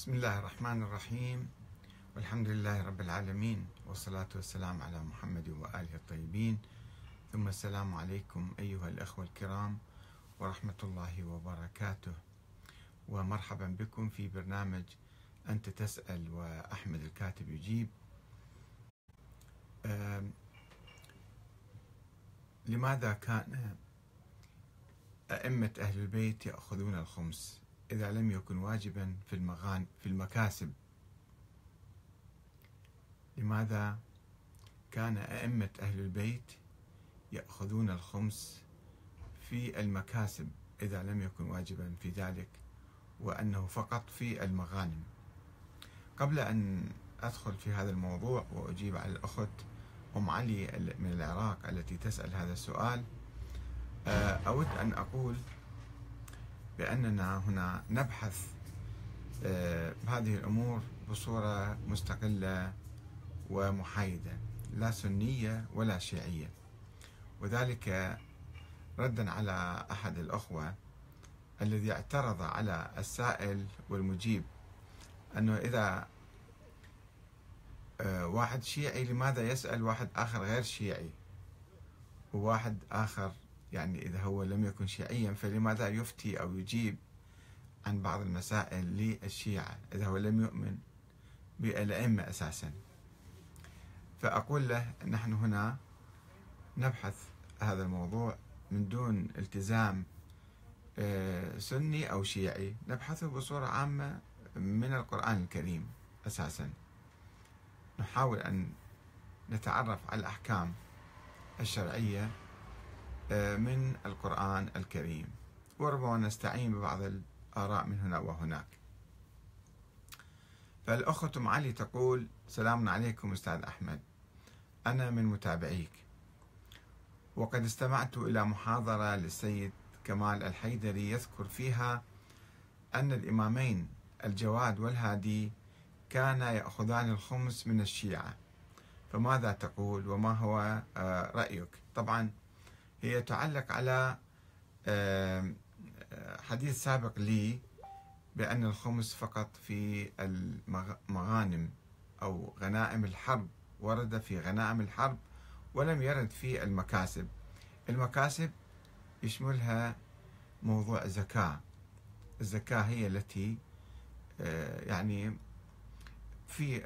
بسم الله الرحمن الرحيم والحمد لله رب العالمين والصلاة والسلام على محمد وآله الطيبين ثم السلام عليكم أيها الأخوة الكرام ورحمة الله وبركاته ومرحبا بكم في برنامج أنت تسأل وأحمد الكاتب يجيب لماذا كان أئمة أهل البيت يأخذون الخمس إذا لم يكن واجبا في المغان في المكاسب لماذا كان أئمة أهل البيت يأخذون الخمس في المكاسب إذا لم يكن واجبا في ذلك وأنه فقط في المغانم قبل أن أدخل في هذا الموضوع وأجيب على الأخت أم علي من العراق التي تسأل هذا السؤال آه، أود أن أقول بأننا هنا نبحث آه، هذه الأمور بصورة مستقلة ومحايدة لا سنية ولا شيعية وذلك ردا على أحد الأخوة الذي اعترض على السائل والمجيب أنه إذا آه، واحد شيعي لماذا يسأل واحد آخر غير شيعي وواحد آخر يعني إذا هو لم يكن شيعيا فلماذا يفتي أو يجيب عن بعض المسائل للشيعة إذا هو لم يؤمن بالأئمة أساسا فأقول له نحن هنا نبحث هذا الموضوع من دون التزام آه، سني أو شيعي نبحثه بصورة عامة من القرآن الكريم أساسا نحاول أن نتعرف على الأحكام الشرعية آه، من القرآن الكريم وربما نستعين ببعض الآراء من هنا وهناك فالأخت أم علي تقول سلام عليكم أستاذ أحمد أنا من متابعيك وقد استمعت إلى محاضرة للسيد كمال الحيدري يذكر فيها أن الإمامين الجواد والهادي كانا يأخذان الخمس من الشيعة فماذا تقول وما هو آه، رأيك طبعا هي تعلق على حديث سابق لي بأن الخمس فقط في المغانم أو غنائم الحرب ورد في غنائم الحرب ولم يرد في المكاسب المكاسب يشملها موضوع الزكاة الزكاة هي التي آه، يعني في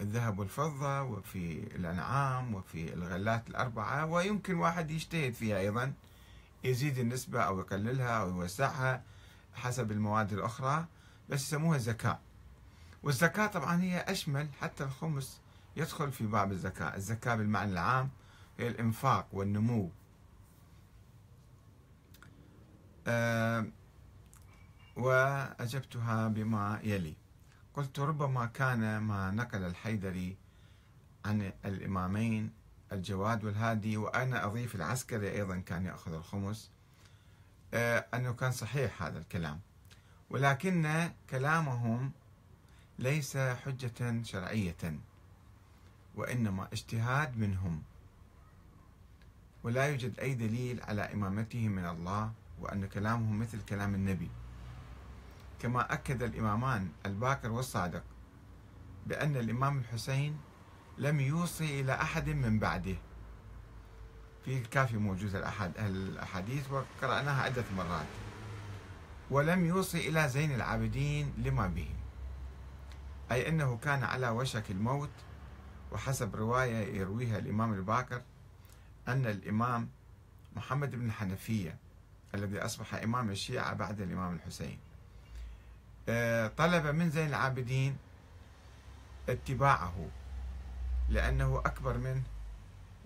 الذهب والفضة وفي الأنعام وفي الغلات الأربعة ويمكن واحد يجتهد فيها أيضا يزيد النسبة أو يقللها أو يوسعها حسب المواد الأخرى بس يسموها زكاة والزكاة طبعا هي أشمل حتى الخمس يدخل في باب الزكاة الزكاة بالمعنى العام هي الإنفاق والنمو أه وأجبتها بما يلي قلت ربما كان ما نقل الحيدري عن الإمامين الجواد والهادي وأنا أضيف العسكري أيضا كان يأخذ الخمس آه، أنه كان صحيح هذا الكلام ولكن كلامهم ليس حجة شرعية وإنما اجتهاد منهم ولا يوجد أي دليل على إمامتهم من الله وأن كلامهم مثل كلام النبي كما أكد الإمامان الباكر والصادق بأن الإمام الحسين لم يوصي إلى أحد من بعده في الكافي موجود الأحد الأحاديث وقرأناها عدة مرات ولم يوصي إلى زين العابدين لما به أي أنه كان على وشك الموت وحسب رواية يرويها الإمام الباكر أن الإمام محمد بن حنفية الذي أصبح إمام الشيعة بعد الإمام الحسين آه، طلب من زين العابدين اتباعه لأنه أكبر منه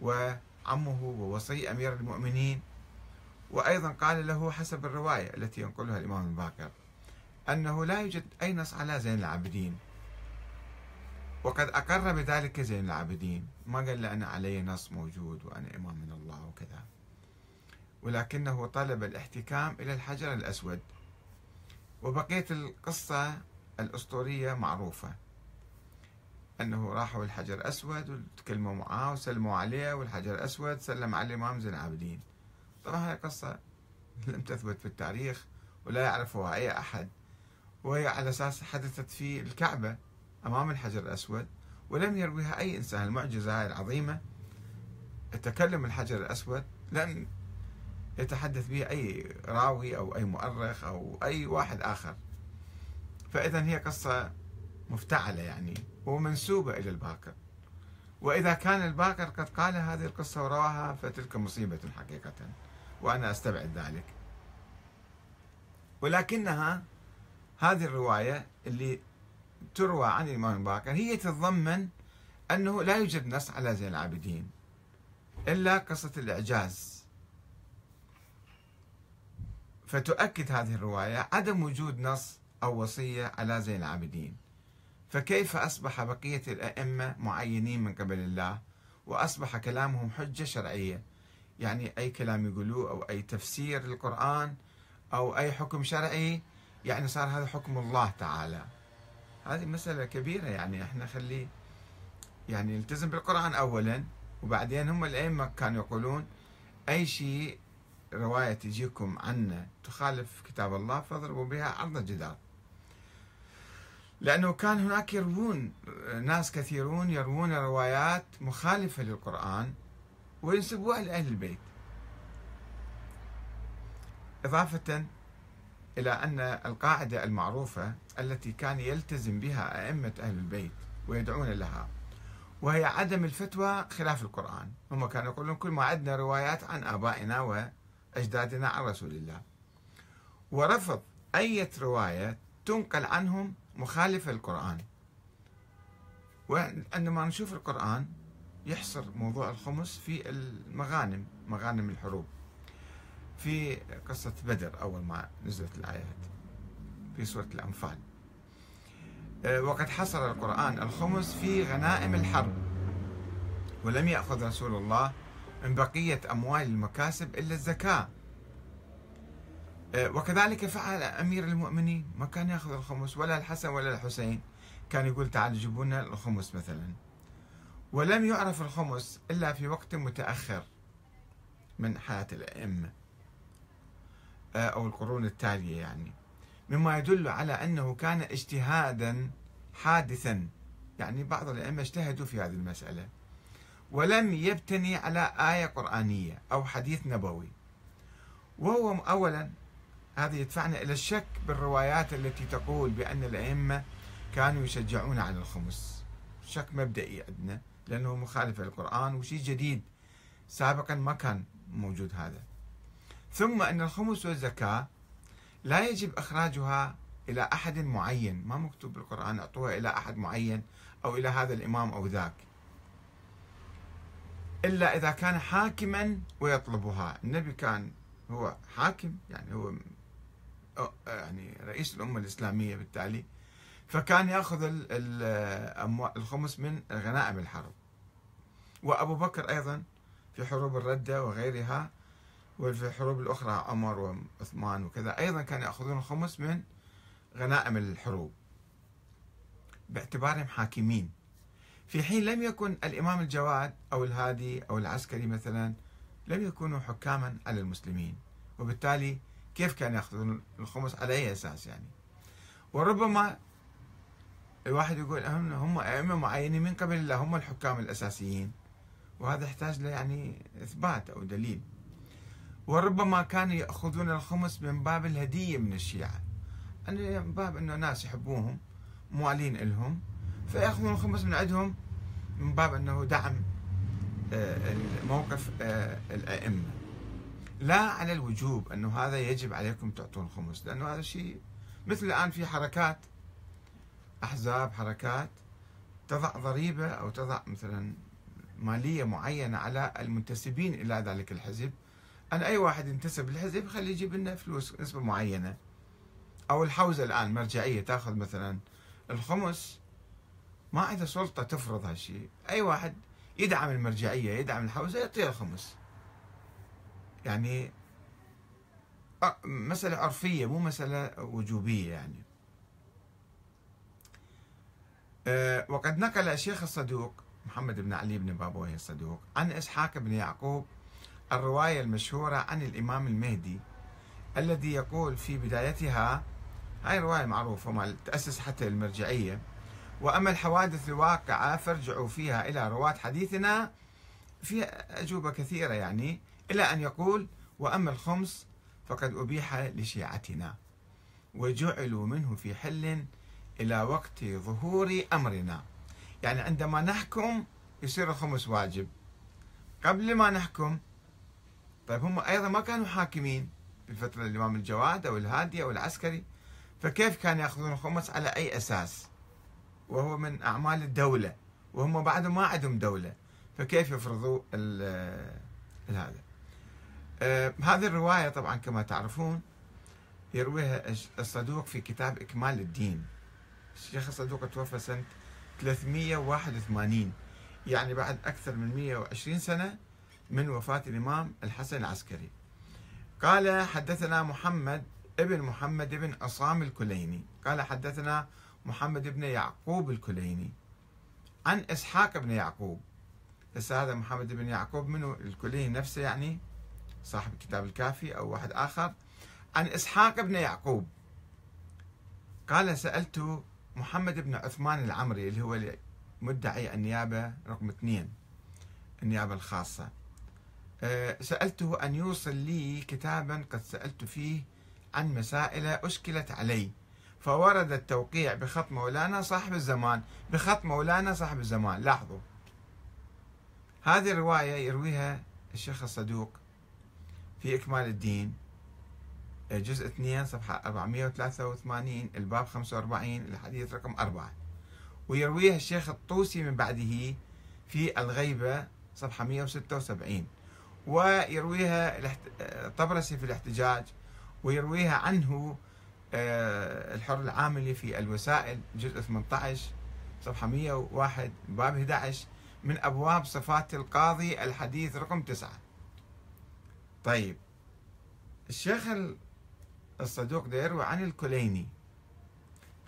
وعمه ووصي أمير المؤمنين وأيضا قال له حسب الرواية التي ينقلها الإمام الباكر أنه لا يوجد أي نص على زين العابدين وقد أقر بذلك زين العابدين ما قال له أنا علي نص موجود وأنا إمام من الله وكذا ولكنه طلب الاحتكام إلى الحجر الأسود وبقية القصة الأسطورية معروفة أنه راحوا الحجر أسود وتكلموا معاه وسلموا عليه والحجر أسود سلم على الإمام زين العابدين طبعا هاي قصة لم تثبت في التاريخ ولا يعرفها أي أحد وهي على أساس حدثت في الكعبة أمام الحجر الأسود ولم يرويها أي إنسان المعجزة العظيمة تكلم الحجر الأسود لأن يتحدث به أي راوي أو أي مؤرخ أو أي واحد آخر فإذا هي قصة مفتعلة يعني ومنسوبة إلى الباكر وإذا كان الباكر قد قال هذه القصة ورواها فتلك مصيبة حقيقة وأنا أستبعد ذلك ولكنها هذه الرواية اللي تروى عن الإمام الباكر هي تتضمن أنه لا يوجد نص على زين العابدين إلا قصة الإعجاز فتؤكد هذه الرواية عدم وجود نص أو وصية على زين العابدين فكيف أصبح بقية الأئمة معينين من قبل الله وأصبح كلامهم حجة شرعية يعني أي كلام يقولوه أو أي تفسير للقرآن أو أي حكم شرعي يعني صار هذا حكم الله تعالى هذه مسألة كبيرة يعني احنا خلي يعني نلتزم بالقرآن أولا وبعدين هم الأئمة كانوا يقولون أي شيء رواية تجيكم عنا تخالف كتاب الله فاضربوا بها عرض الجدار لأنه كان هناك يروون ناس كثيرون يروون روايات مخالفة للقرآن وينسبوها لأهل البيت إضافة إلى أن القاعدة المعروفة التي كان يلتزم بها أئمة أهل البيت ويدعون لها وهي عدم الفتوى خلاف القرآن هم كانوا يقولون كل ما عندنا روايات عن آبائنا و أجدادنا عن رسول الله ورفض أي رواية تنقل عنهم مخالفة القرآن وعندما نشوف القرآن يحصر موضوع الخمس في المغانم مغانم الحروب في قصة بدر أول ما نزلت الآيات في سورة الأنفال آه، وقد حصر القرآن الخمس في غنائم الحرب ولم يأخذ رسول الله من بقية أموال المكاسب إلا الزكاة أه، وكذلك فعل أمير المؤمنين ما كان يأخذ الخمس ولا الحسن ولا الحسين كان يقول تعالوا جيبوا لنا الخمس مثلا ولم يعرف الخمس إلا في وقت متأخر من حياة الأئمة أه، أو القرون التالية يعني مما يدل على أنه كان اجتهادا حادثا يعني بعض الأئمة اجتهدوا في هذه المسألة ولم يبتني على آية قرآنية أو حديث نبوي وهو أولا هذا يدفعنا إلى الشك بالروايات التي تقول بأن الأئمة كانوا يشجعون على الخمس شك مبدئي عندنا لأنه مخالف للقرآن وشيء جديد سابقا ما كان موجود هذا ثم أن الخمس والزكاة لا يجب إخراجها إلى أحد معين ما مكتوب بالقرآن أعطوها إلى أحد معين أو إلى هذا الإمام أو ذاك إلا إذا كان حاكما ويطلبها النبي كان هو حاكم يعني هو يعني رئيس الأمة الإسلامية بالتالي فكان يأخذ الخمس من غنائم الحرب وأبو بكر أيضا في حروب الردة وغيرها وفي الحروب الأخرى عمر وعثمان وكذا أيضا كانوا يأخذون الخمس من غنائم الحروب باعتبارهم حاكمين في حين لم يكن الإمام الجواد أو الهادي أو العسكري مثلا لم يكونوا حكاما على المسلمين وبالتالي كيف كانوا يأخذون الخمس على أي أساس يعني وربما الواحد يقول هم هم أئمة معينين من قبل الله هم الحكام الأساسيين وهذا يحتاج له يعني إثبات أو دليل وربما كانوا يأخذون الخمس من باب الهدية من الشيعة من باب أنه ناس يحبوهم موالين لهم فياخذون الخمس من عندهم من باب انه دعم آه، موقف آه، الائمه لا على الوجوب انه هذا يجب عليكم تعطون خمس لانه هذا شيء مثل الان في حركات احزاب حركات تضع ضريبه او تضع مثلا ماليه معينه على المنتسبين الى ذلك الحزب ان اي واحد ينتسب للحزب خليه يجيب لنا فلوس نسبه معينه او الحوزه الان مرجعيه تاخذ مثلا الخمس ما عندها سلطة تفرض هالشيء أي واحد يدعم المرجعية يدعم الحوزة يعطيه الخمس يعني مسألة عرفية مو مسألة وجوبية يعني وقد نقل الشيخ الصدوق محمد بن علي بن بابويه الصدوق عن إسحاق بن يعقوب الرواية المشهورة عن الإمام المهدي الذي يقول في بدايتها هاي الرواية معروفة تأسس حتى المرجعية وأما الحوادث الواقعة فارجعوا فيها إلى رواة حديثنا في أجوبة كثيرة يعني إلى أن يقول وأما الخمس فقد أبيح لشيعتنا وجعلوا منه في حل إلى وقت ظهور أمرنا يعني عندما نحكم يصير الخمس واجب قبل ما نحكم طيب هم أيضا ما كانوا حاكمين في فترة الإمام الجواد أو الهادي أو العسكري فكيف كان يأخذون الخمس على أي أساس؟ وهو من أعمال الدولة وهم بعد ما عندهم دولة فكيف يفرضوا هذا آه، هذه الرواية طبعا كما تعرفون يرويها الصدوق في كتاب إكمال الدين الشيخ الصدوق توفى سنة 381 يعني بعد أكثر من 120 سنة من وفاة الإمام الحسن العسكري قال حدثنا محمد ابن محمد بن عصام الكليني قال حدثنا محمد بن يعقوب الكليني عن إسحاق بن يعقوب هسه هذا محمد بن يعقوب منو الكليني نفسه يعني صاحب الكتاب الكافي أو واحد آخر عن إسحاق بن يعقوب قال سألت محمد بن عثمان العمري اللي هو مدعي النيابة رقم اثنين النيابة الخاصة آه، سألته أن يوصل لي كتابا قد سألت فيه عن مسائل أشكلت علي فورد التوقيع بخط مولانا صاحب الزمان بخط مولانا صاحب الزمان لاحظوا هذه الرواية يرويها الشيخ الصدوق في إكمال الدين جزء 2 صفحة 483 الباب 45 الحديث رقم 4 ويرويها الشيخ الطوسي من بعده في الغيبة صفحة 176 ويرويها الطبرسي في الاحتجاج ويرويها عنه آه، الحر العاملي في الوسائل جزء 18 صفحة 101 باب 11 من أبواب صفات القاضي الحديث رقم 9 طيب الشيخ الصدوق ده يروي عن الكليني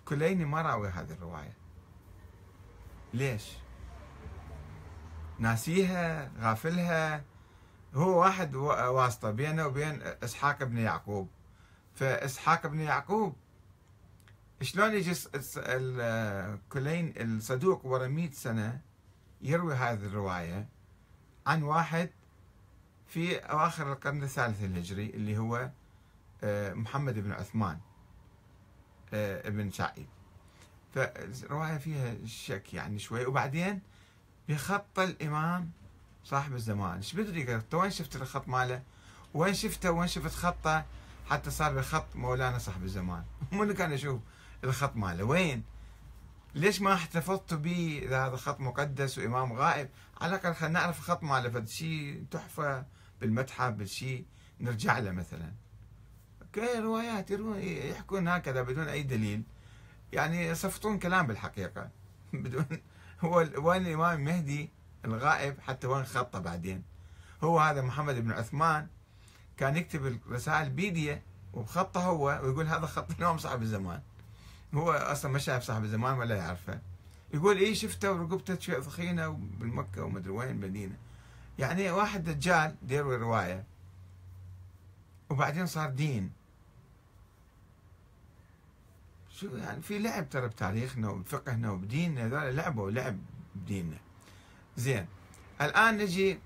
الكليني ما راوي هذه الرواية ليش؟ ناسيها غافلها هو واحد واسطة بينه وبين إسحاق بن يعقوب فاسحاق بن يعقوب شلون يجي كلين الصدوق ورا 100 سنه يروي هذه الروايه عن واحد في اواخر القرن الثالث الهجري اللي هو آه، محمد بن عثمان آه، بن شعيب فالروايه فيها شك يعني شوي وبعدين بخط الامام صاحب الزمان ايش بدري تو وين شفت الخط ماله وين شفته وين شفت خطه حتى صار الخط مولانا صاحب الزمان هم اللي كان يشوف الخط ماله وين ليش ما احتفظت به اذا هذا خط مقدس وامام غائب على الاقل خلينا نعرف الخط ماله فد شيء تحفه بالمتحف بالشيء نرجع له مثلا اوكي روايات يحكون هكذا بدون اي دليل يعني يصفطون كلام بالحقيقه بدون هو وين الامام المهدي الغائب حتى وين خطه بعدين هو هذا محمد بن عثمان كان يكتب الرسائل بيديه وبخطه هو ويقول هذا خط نوم صاحب الزمان هو اصلا ما شاف صاحب الزمان ولا يعرفه يقول ايه شفته ورقبته ثخينه بالمكه ومدري وين المدينه يعني واحد دجال دير روايه وبعدين صار دين شو يعني في لعب ترى بتاريخنا وبفقهنا وبديننا هذول لعبوا لعب بديننا زين الان نجي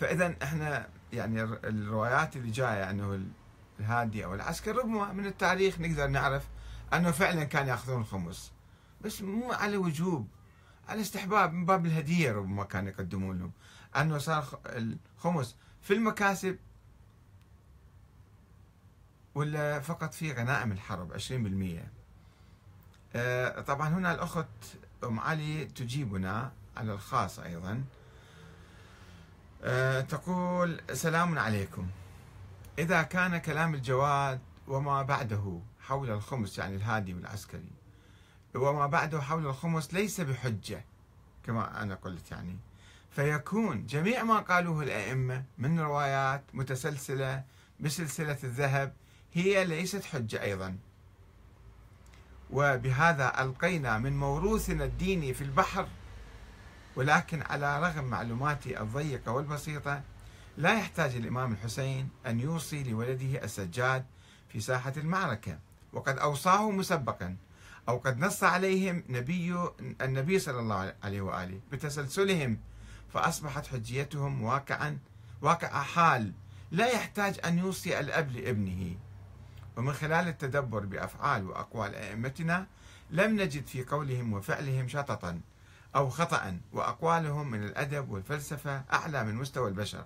فاذا احنا يعني الروايات اللي جايه انه يعني الهادي او العسكر ربما من التاريخ نقدر نعرف انه فعلا كان ياخذون الخمس بس مو على وجوب على استحباب من باب الهديه ربما كانوا يقدمون لهم انه صار الخمس في المكاسب ولا فقط في غنائم الحرب 20% آه، طبعا هنا الاخت ام علي تجيبنا على الخاص ايضا آه، تقول سلام عليكم إذا كان كلام الجواد وما بعده حول الخمس يعني الهادي والعسكري وما بعده حول الخمس ليس بحجة كما أنا قلت يعني فيكون جميع ما قالوه الأئمة من روايات متسلسلة بسلسلة الذهب هي ليست حجة أيضا وبهذا ألقينا من موروثنا الديني في البحر ولكن على رغم معلوماتي الضيقة والبسيطة لا يحتاج الإمام الحسين أن يوصي لولده السجاد في ساحة المعركة وقد أوصاه مسبقا أو قد نص عليهم نبي النبي صلى الله عليه وآله بتسلسلهم فأصبحت حجيتهم واقعا واقع حال لا يحتاج أن يوصي الأب لابنه ومن خلال التدبر بأفعال وأقوال أئمتنا لم نجد في قولهم وفعلهم شططا أو خطأ وأقوالهم من الأدب والفلسفة أعلى من مستوى البشر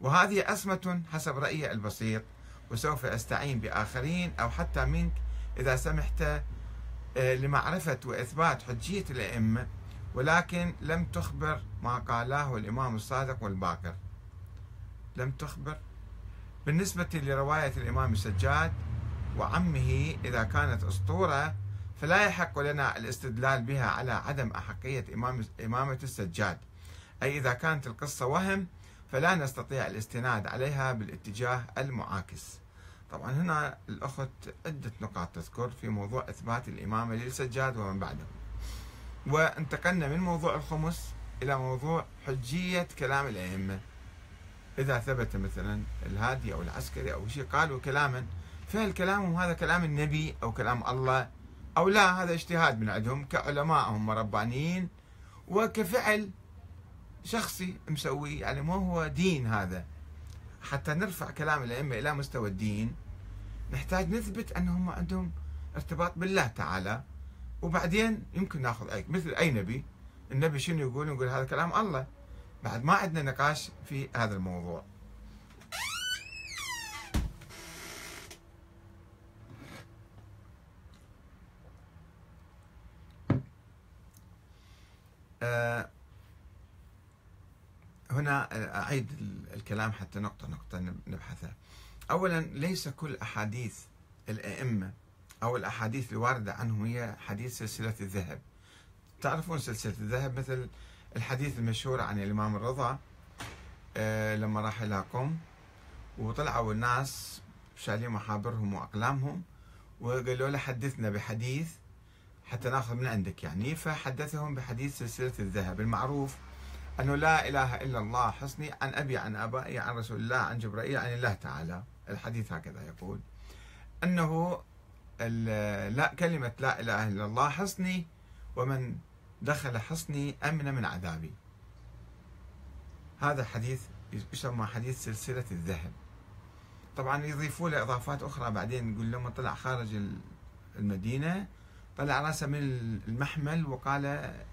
وهذه أسمة حسب رأيي البسيط وسوف أستعين بآخرين أو حتى منك إذا سمحت آه، لمعرفة وإثبات حجية الأئمة ولكن لم تخبر ما قالاه الإمام الصادق والباقر لم تخبر بالنسبة لرواية الإمام السجاد وعمه إذا كانت أسطورة فلا يحق لنا الاستدلال بها على عدم أحقية إمامة السجاد أي إذا كانت القصة وهم فلا نستطيع الاستناد عليها بالاتجاه المعاكس طبعا هنا الأخت عدة نقاط تذكر في موضوع إثبات الإمامة للسجاد ومن بعده وانتقلنا من موضوع الخمس إلى موضوع حجية كلام الأئمة إذا ثبت مثلا الهادي أو العسكري أو شيء قالوا كلاما فهل كلامهم هذا كلام النبي أو كلام الله أو لا هذا اجتهاد من عندهم كعلماء هم ربانيين وكفعل شخصي مسوي يعني ما هو دين هذا حتى نرفع كلام الأئمة إلى مستوى الدين نحتاج نثبت أنهم عندهم ارتباط بالله تعالى وبعدين يمكن ناخذ أي مثل أي نبي النبي شنو يقول يقول هذا كلام الله بعد ما عندنا نقاش في هذا الموضوع آه، هنا آه، أعيد الكلام حتى نقطة نقطة نبحثها أولا ليس كل أحاديث الأئمة أو الأحاديث الواردة عنهم هي حديث سلسلة الذهب تعرفون سلسلة الذهب مثل الحديث المشهور عن الإمام الرضا آه، لما راح إلى قم وطلعوا الناس شالين محابرهم وأقلامهم وقالوا له حدثنا بحديث حتى ناخذ من عندك يعني فحدثهم بحديث سلسلة الذهب المعروف أنه لا إله إلا الله حصني عن أبي عن أبائي عن رسول الله عن جبرائيل عن الله تعالى الحديث هكذا يقول أنه لا كلمة لا إله إلا الله حصني ومن دخل حصني أمن من عذابي هذا حديث يسمى حديث سلسلة الذهب طبعا يضيفوا له إضافات أخرى بعدين يقول لما طلع خارج المدينة طلع راسه من المحمل وقال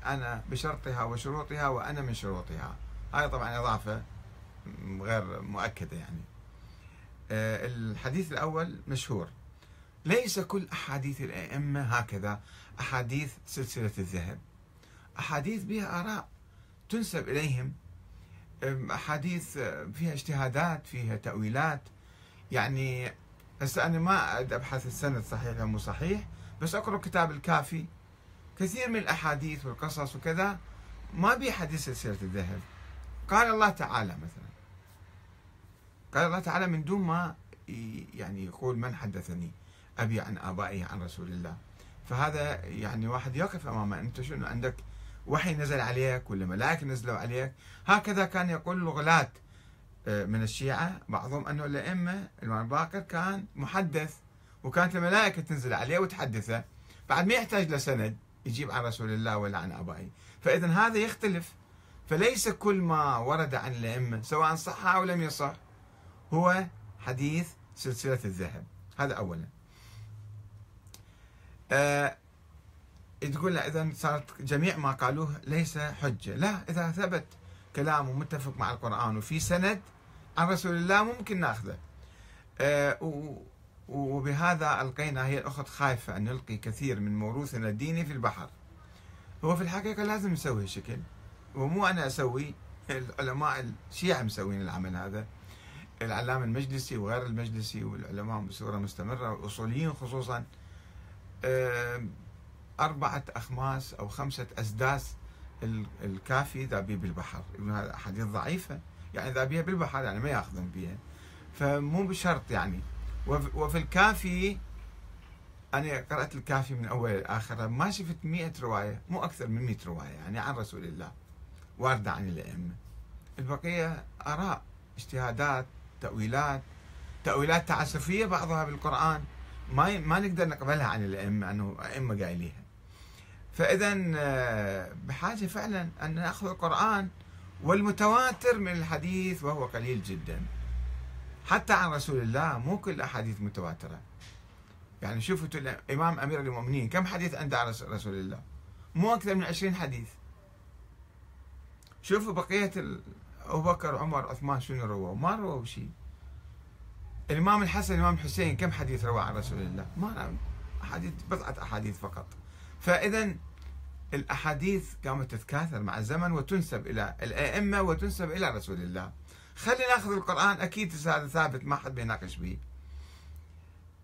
أنا بشرطها وشروطها وأنا من شروطها هاي طبعا إضافة غير مؤكدة يعني آه، الحديث الأول مشهور ليس كل أحاديث الأئمة هكذا أحاديث سلسلة الذهب أحاديث بها آراء تنسب إليهم أحاديث فيها اجتهادات فيها تأويلات يعني هسه أنا ما أبحث السند صحيح أو مو صحيح بس اقرأ كتاب الكافي كثير من الأحاديث والقصص وكذا ما بي حديث سيرة الذهب قال الله تعالى مثلا قال الله تعالى من دون ما يعني يقول من حدثني أبي عن آبائي عن رسول الله فهذا يعني واحد يقف أمامه أنت شنو عندك وحي نزل عليك ولا ملائكة نزلوا عليك هكذا كان يقول الغلاة آه، من الشيعة بعضهم أنه الأئمة الباقر كان محدث وكانت الملائكة تنزل عليه وتحدثه بعد ما يحتاج لسند يجيب عن رسول الله ولا عن آبائه فإذا هذا يختلف فليس كل ما ورد عن الأئمة سواء صح أو لم يصح هو حديث سلسلة الذهب هذا أولا أه تقول إذا صارت جميع ما قالوه ليس حجة لا إذا ثبت كلامه متفق مع القرآن وفي سند عن رسول الله ممكن ناخذه أه وبهذا ألقينا هي الأخت خايفة أن نلقي كثير من موروثنا الديني في البحر هو في الحقيقة لازم نسوي هالشكل ومو أنا أسوي العلماء الشيعة مسوين العمل هذا العلامة المجلسي وغير المجلسي والعلماء بصورة مستمرة والأصوليين خصوصا أربعة أخماس أو خمسة أسداس الكافي ذابيه بالبحر يقولون هذا أحاديث ضعيفة يعني ذابيه بالبحر يعني ما ياخذون بها فمو بشرط يعني وفي الكافي أنا قرأت الكافي من أول إلى آخر ما شفت مئة رواية مو أكثر من مئة رواية يعني عن رسول الله واردة عن الأئمة البقية آراء اجتهادات تأويلات تأويلات تعسفية بعضها بالقرآن ما ما نقدر نقبلها عن الأئمة أنه أئمة قايليها فإذا آه، بحاجة فعلا أن نأخذ القرآن والمتواتر من الحديث وهو قليل جداً حتى عن رسول الله مو كل أحاديث متواترة يعني شوفوا الإمام أمير المؤمنين كم حديث عنده عن رسول الله مو أكثر من 20 حديث شوفوا بقية أبو بكر عمر عثمان شنو رووا ما رووا شيء الإمام الحسن الإمام الحسين كم حديث روى عن رسول الله ما أحاديث بضعة أحاديث فقط فإذا الأحاديث قامت تتكاثر مع الزمن وتنسب إلى الأئمة وتنسب إلى رسول الله خلينا ناخذ القرآن أكيد هذا ثابت ما حد بيناقش به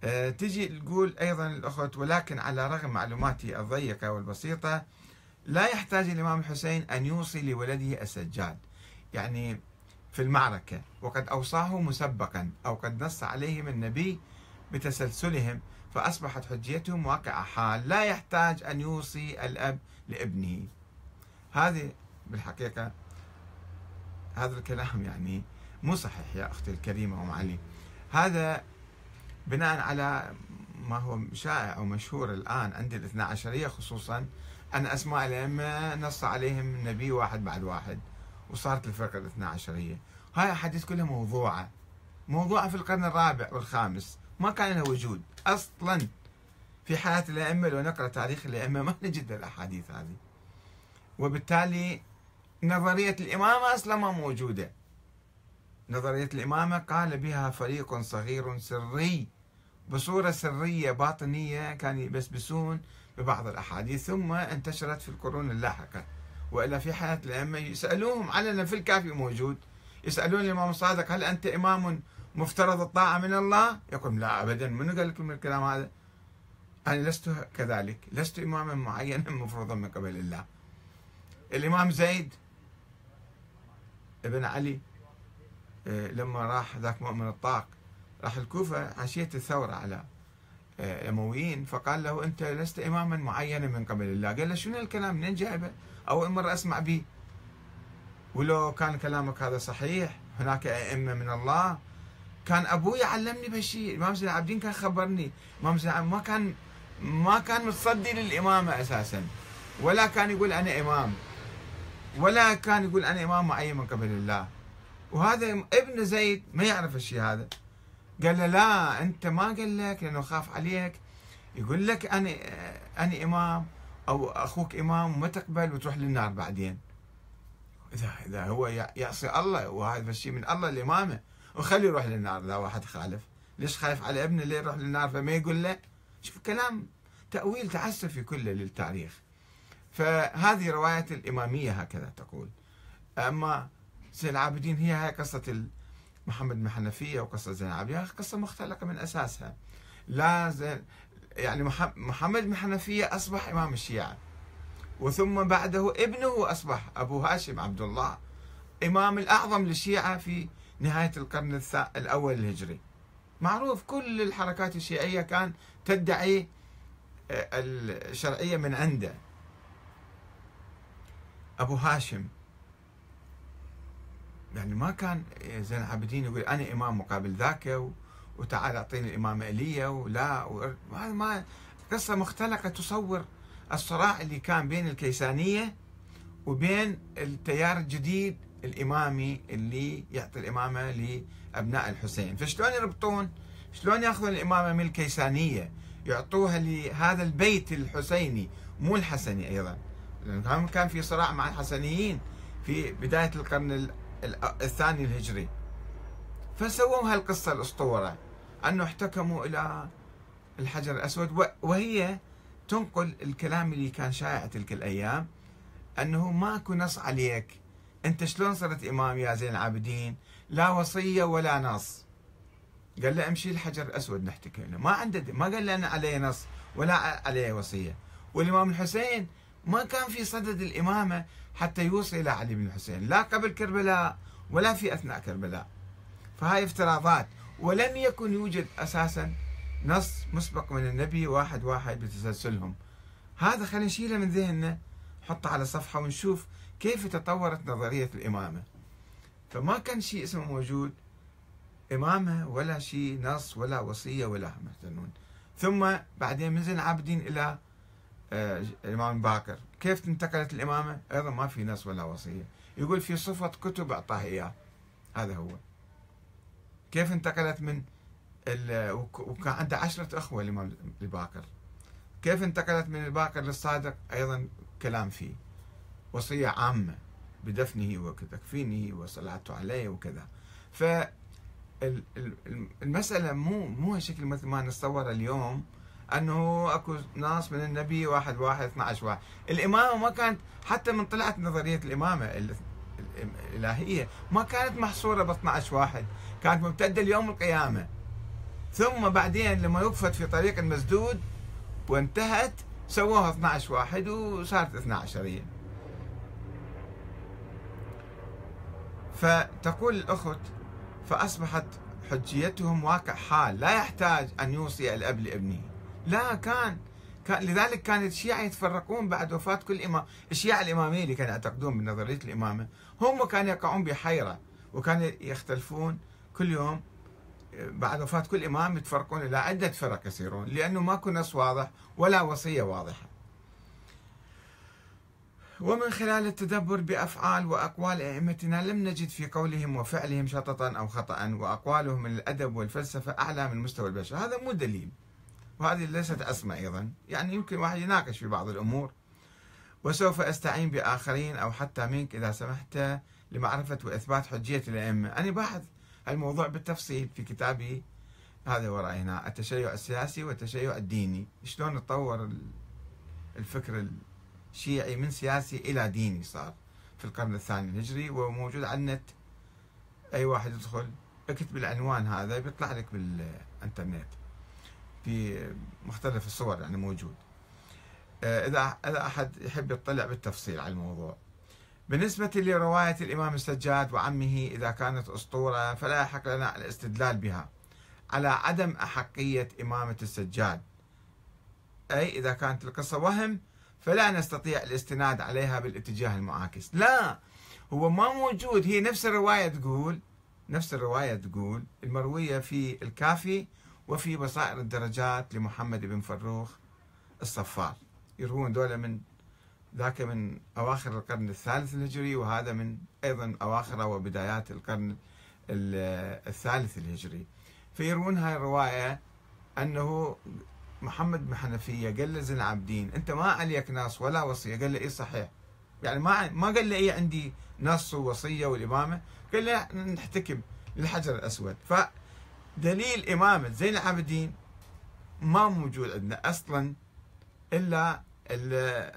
آه، تجي تقول أيضا الاخت ولكن على رغم معلوماتي الضيقة والبسيطة لا يحتاج الإمام الحسين أن يوصي لولده السجاد يعني في المعركة وقد أوصاه مسبقا أو قد نص عليهم النبي بتسلسلهم فأصبحت حجيتهم واقع حال لا يحتاج أن يوصي الأب لابنه هذه بالحقيقة هذا الكلام يعني مو صحيح يا أختي الكريمة أم علي هذا بناء على ما هو شائع ومشهور الآن عند الاثنا عشرية خصوصا أن أسماء الأئمة نص عليهم النبي واحد بعد واحد وصارت الفرقة الاثنا عشرية هاي احاديث كلها موضوعة موضوعة في القرن الرابع والخامس ما كان لها وجود أصلا في حياة الأئمة لو نقرأ تاريخ الأئمة ما نجد الأحاديث هذه وبالتالي نظرية الإمامة أصلا ما موجودة نظرية الإمامة قال بها فريق صغير سري بصورة سرية باطنية كانوا يبسبسون ببعض الأحاديث ثم انتشرت في القرون اللاحقة وإلا في حياة الأئمة يسألوهم علنا في الكافي موجود يسألون الإمام الصادق هل أنت إمام مفترض الطاعة من الله يقول لا أبدا من قال لكم الكلام هذا أنا لست كذلك لست إماما معينا مفروضا من قبل الله الإمام زيد ابن علي آه، لما راح ذاك مؤمن الطاق راح الكوفة عشية الثورة على الأمويين آه، فقال له أنت لست إماما معينا من قبل الله قال له شنو الكلام منين جايبه أول مرة أسمع به ولو كان كلامك هذا صحيح هناك أئمة من الله كان أبوي علمني بهالشيء الإمام زين العابدين كان خبرني الإمام زين ما كان ما كان متصدي للإمامة أساسا ولا كان يقول أنا إمام ولا كان يقول انا امام معين من قبل الله وهذا ابن زيد ما يعرف الشيء هذا قال له لا انت ما قال لك لانه خاف عليك يقول لك انا انا امام او اخوك امام وما تقبل وتروح للنار بعدين اذا اذا هو يعصي الله وهذا الشيء من الله الامامه وخليه يروح للنار اذا واحد خالف ليش خايف على ابنه اللي يروح للنار فما يقول له شوف كلام تاويل تعسفي كله للتاريخ فهذه رواية الإمامية هكذا تقول أما زين العابدين هي هاي قصة محمد محنفية وقصة زين العابدين قصة مختلقة من أساسها لا زين يعني محمد محنفية أصبح إمام الشيعة وثم بعده ابنه أصبح أبو هاشم عبد الله إمام الأعظم للشيعة في نهاية القرن الأول الهجري معروف كل الحركات الشيعية كان تدعي آه، الشرعية من عنده ابو هاشم يعني ما كان زين العابدين يقول انا امام مقابل ذاك وتعال اعطيني الامامه الي ولا ما, ما قصه مختلقه تصور الصراع اللي كان بين الكيسانيه وبين التيار الجديد الامامي اللي يعطي الامامه لابناء الحسين فشلون يربطون شلون ياخذون الامامه من الكيسانيه يعطوها لهذا البيت الحسيني مو الحسني ايضا لأنهم كان في صراع مع الحسنيين في بداية القرن الثاني الهجري فسووا هالقصة الأسطورة أنه احتكموا إلى الحجر الأسود وهي تنقل الكلام اللي كان شائع تلك الأيام أنه ماكو نص عليك أنت شلون صرت إمام يا زين العابدين لا وصية ولا نص قال له امشي الحجر الأسود نحتكم ما عنده ما قال له أنا عليه نص ولا عليه وصية والإمام الحسين ما كان في صدد الإمامة حتى يوصل إلى علي بن الحسين لا قبل كربلاء ولا في أثناء كربلاء فهاي افتراضات ولم يكن يوجد أساسا نص مسبق من النبي واحد واحد بتسلسلهم هذا خلينا نشيله من ذهننا نحطه على صفحة ونشوف كيف تطورت نظرية الإمامة فما كان شيء اسمه موجود إمامة ولا شيء نص ولا وصية ولا هم ثم بعدين من زين العابدين إلى آه، الإمام باكر كيف انتقلت الإمامة أيضا ما في نص ولا وصية يقول في صفة كتب أعطاه إياه هذا هو كيف انتقلت من وكان عنده عشرة أخوة الإمام الباكر كيف انتقلت من الباكر للصادق أيضا كلام فيه وصية عامة بدفنه وتكفينه وصلاته عليه وكذا ف المسألة مو مو هالشكل مثل ما نتصور اليوم انه اكو ناس من النبي واحد واحد 12 واحد الامامه ما كانت حتى من طلعت نظريه الامامه الالهيه ما كانت محصوره ب 12 واحد كانت ممتده ليوم القيامه ثم بعدين لما وقفت في طريق المسدود وانتهت سووها 12 واحد وصارت 12 فتقول الاخت فاصبحت حجيتهم واقع حال لا يحتاج أن يوصي الأب لابنه لا كان كان لذلك كان الشيعة يتفرقون بعد وفاة كل إمام الشيعة الإمامية اللي كانوا يعتقدون بنظرية الإمامة هم كانوا يقعون بحيرة وكانوا يختلفون كل يوم آه، بعد وفاة كل إمام يتفرقون إلى عدة فرق يصيرون لأنه ماكو نص واضح ولا وصية واضحة ومن خلال التدبر بأفعال وأقوال أئمتنا لم نجد في قولهم وفعلهم شططا أو خطأ وأقوالهم من الأدب والفلسفة أعلى من مستوى البشر هذا مو دليل وهذه ليست عصمة أيضا يعني يمكن واحد يناقش في بعض الأمور وسوف أستعين بآخرين أو حتى منك إذا سمحت لمعرفة وإثبات حجية الأئمة أنا باحث الموضوع بالتفصيل في كتابي هذا وراء هنا التشيع السياسي والتشيع الديني شلون تطور الفكر الشيعي من سياسي إلى ديني صار في القرن الثاني الهجري وموجود على النت أي واحد يدخل اكتب العنوان هذا بيطلع لك بالانترنت في مختلف الصور يعني موجود آه، إذا إذا أحد يحب يطلع بالتفصيل على الموضوع بالنسبة لرواية الإمام السجاد وعمه إذا كانت أسطورة فلا يحق لنا الاستدلال بها على عدم أحقية إمامة السجاد أي إذا كانت القصة وهم فلا نستطيع الاستناد عليها بالاتجاه المعاكس لا هو ما موجود هي نفس الرواية تقول نفس الرواية تقول المروية في الكافي وفي بصائر الدرجات لمحمد بن فروخ الصفار يروون دولة من ذاك من أواخر القرن الثالث الهجري وهذا من أيضا أواخر وبدايات القرن الثالث الهجري فيروون هاي الرواية أنه محمد بن حنفية قال له زين العابدين أنت ما عليك ناس ولا وصية قال له إيه صحيح يعني ما ما قال له إيه عندي نص ووصية والإمامة قال له نحتكم للحجر الأسود ف دليل إمامة زين العابدين ما موجود عندنا أصلا إلا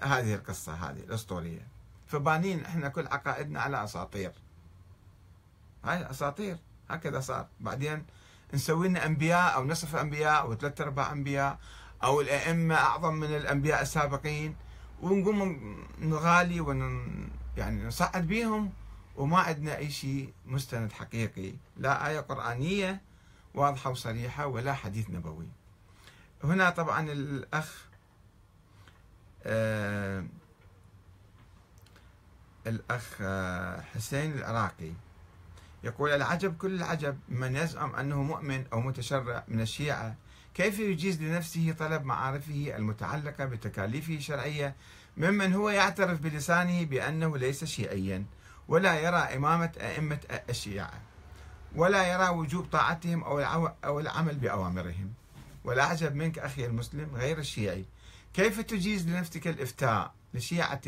هذه القصة هذه الأسطورية فبانين إحنا كل عقائدنا على أساطير هاي أساطير هكذا صار بعدين نسوي لنا أنبياء أو نصف أنبياء أو ثلاثة أرباع أنبياء أو الأئمة أعظم من الأنبياء السابقين ونقوم نغالي ون يعني نصعد بيهم وما عندنا أي شيء مستند حقيقي لا آية قرآنية واضحة وصريحة ولا حديث نبوي هنا طبعا الأخ آه الأخ آه، حسين العراقي يقول العجب كل العجب من يزعم أنه مؤمن أو متشرع من الشيعة كيف يجيز لنفسه طلب معارفه المتعلقة بتكاليفه الشرعية ممن هو يعترف بلسانه بأنه ليس شيعيا ولا يرى إمامة أئمة الشيعة ولا يرى وجوب طاعتهم أو العمل بأوامرهم والأعجب منك أخي المسلم غير الشيعي كيف تجيز لنفسك الإفتاء لشيعة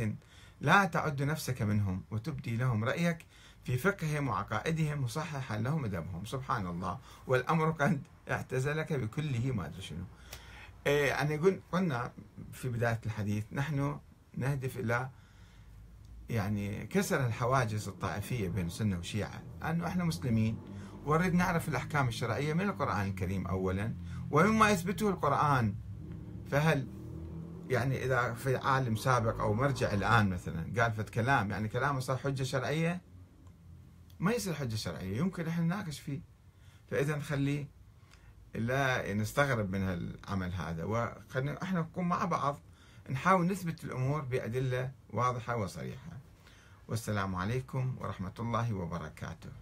لا تعد نفسك منهم وتبدي لهم رأيك في فقههم وعقائدهم مصححا لهم مذهبهم سبحان الله والأمر قد اعتزلك بكله ما أدري شنو يعني قلنا في بداية الحديث نحن نهدف إلى يعني كسر الحواجز الطائفية بين السنة والشيعة أنه إحنا مسلمين ونريد نعرف الأحكام الشرعية من القرآن الكريم أولا ومما يثبته القرآن فهل يعني إذا في عالم سابق أو مرجع الآن مثلا قال فت كلام يعني كلامه صار حجة شرعية ما يصير حجة شرعية يمكن إحنا نناقش فيه فإذا نخليه لا نستغرب من هالعمل هذا وخلينا إحنا نقوم مع بعض نحاول نثبت الأمور بأدلة واضحة وصريحة والسلام عليكم ورحمة الله وبركاته